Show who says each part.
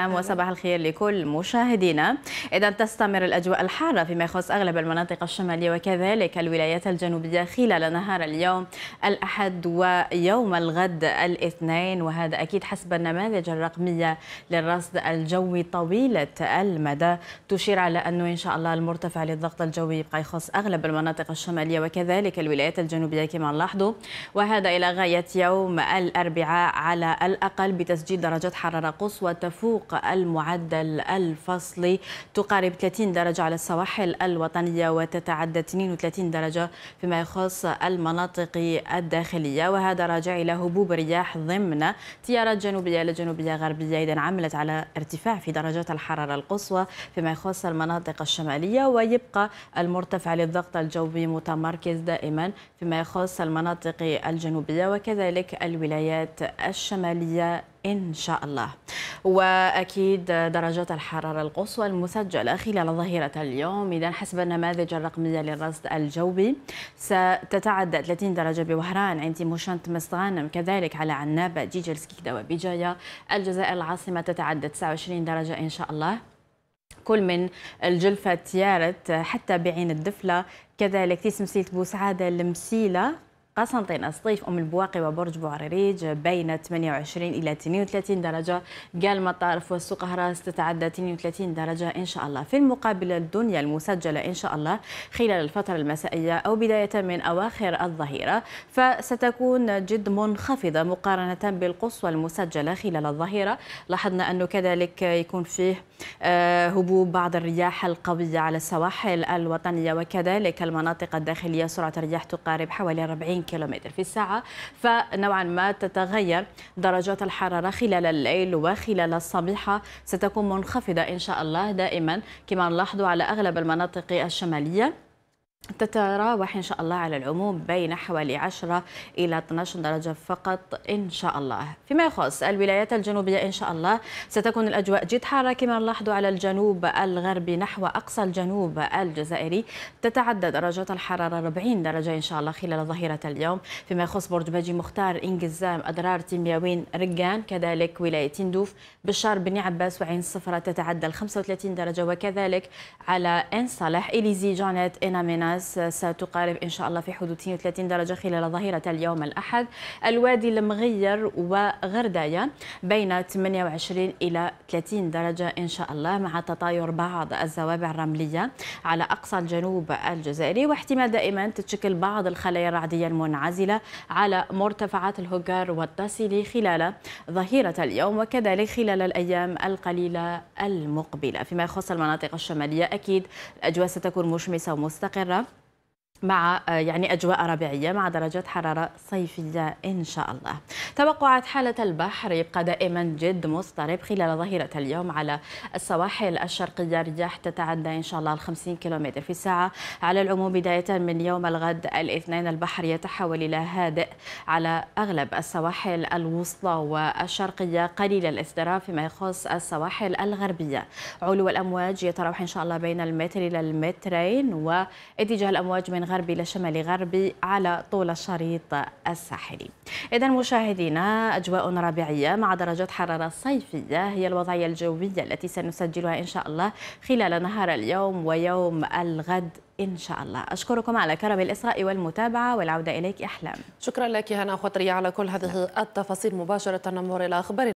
Speaker 1: نعم، وصباح الخير لكل مشاهدينا إذا تستمر الأجواء الحارة فيما يخص أغلب المناطق الشمالية وكذلك الولايات الجنوبية خلال نهار اليوم الأحد ويوم الغد الاثنين وهذا أكيد حسب النماذج الرقمية للرصد الجوي طويلة المدى تشير على أنه إن شاء الله المرتفع للضغط الجوي يبقى يخص أغلب المناطق الشمالية وكذلك الولايات الجنوبية كما نلاحظوا وهذا إلى غاية يوم الأربعاء على الأقل بتسجيل درجات حرارة قصوى تفوق فوق المعدل الفصلي تقارب 30 درجة على السواحل الوطنية وتتعدى 32 درجة فيما يخص المناطق الداخلية وهذا راجع إلى هبوب رياح ضمن تيارات جنوبية لجنوبية جنوبية غربية إذا عملت على ارتفاع في درجات الحرارة القصوى فيما يخص المناطق الشمالية ويبقى المرتفع للضغط الجوي متمركز دائما فيما يخص المناطق الجنوبية وكذلك الولايات الشمالية إن شاء الله وأكيد درجات الحرارة القصوى المسجلة خلال ظهيرة اليوم إذا حسب النماذج الرقمية للرصد الجوي ستتعدى 30 درجة بوهران عند مشنت مستغانم كذلك على عنابة جيجل سكيكدا وبيجايا الجزائر العاصمة تتعدى 29 درجة إن شاء الله كل من الجلفة تيارت حتى بعين الدفلة كذلك تيسمسيلت بوسعادة المسيلة قسنطين أسطيف أم البواقي وبرج بوعريريج بين 28 إلى 32 درجة قال مطار والسوق هراس تتعدى 32 درجة إن شاء الله في المقابل الدنيا المسجلة إن شاء الله خلال الفترة المسائية أو بداية من أواخر الظهيرة فستكون جد منخفضة مقارنة بالقصوى المسجلة خلال الظهيرة لاحظنا أنه كذلك يكون فيه آه، هبوب بعض الرياح القوية على السواحل الوطنية وكذلك المناطق الداخلية سرعة الرياح تقارب حوالي 40 كيلومتر في الساعة فنوعا ما تتغير درجات الحرارة خلال الليل وخلال الصبيحة ستكون منخفضة إن شاء الله دائما كما نلاحظ على أغلب المناطق الشمالية تتراوح إن شاء الله على العموم بين حوالي 10 إلى 12 درجة فقط إن شاء الله فيما يخص الولايات الجنوبية إن شاء الله ستكون الأجواء جد حارة كما نلاحظ على الجنوب الغربي نحو أقصى الجنوب الجزائري تتعدى درجات الحرارة 40 درجة إن شاء الله خلال ظهيرة اليوم فيما يخص برج باجي مختار إنجزام أدرار تيمياوين رقان كذلك ولاية تندوف بشار بن عباس وعين صفرة تتعدى 35 درجة وكذلك على إن صالح إليزي جانيت إنامينات الشمس ستقارب إن شاء الله في حدود 32 درجة خلال ظهيرة اليوم الأحد الوادي المغير وغردايا بين 28 إلى 30 درجة إن شاء الله مع تطاير بعض الزوابع الرملية على أقصى الجنوب الجزائري واحتمال دائما تتشكل بعض الخلايا الرعدية المنعزلة على مرتفعات الهجر والتاسيلي خلال ظهيرة اليوم وكذلك خلال الأيام القليلة المقبلة فيما يخص المناطق الشمالية أكيد الأجواء ستكون مشمسة ومستقرة مع آه، يعني أجواء ربيعية مع درجات حرارة صيفية إن شاء الله توقعات حالة البحر يبقى دائما جد مضطرب خلال ظهيرة اليوم على السواحل الشرقية رياح تتعدى إن شاء الله ال 50 كم في الساعة على العموم بداية من يوم الغد الاثنين البحر يتحول إلى هادئ على أغلب السواحل الوسطى والشرقية قليل الاضطراب فيما يخص السواحل الغربية علو الأمواج يتراوح إن شاء الله بين المتر إلى المترين واتجاه الأمواج من غرب غربي إلى شمال غربي على طول الشريط الساحلي إذا مشاهدينا أجواء ربيعية مع درجات حرارة صيفية هي الوضعية الجوية التي سنسجلها إن شاء الله خلال نهار اليوم ويوم الغد إن شاء الله أشكركم على كرم الإسراء والمتابعة والعودة إليك أحلام شكرا لك هنا خطري على كل هذه نعم. التفاصيل مباشرة نمر إلى أخبار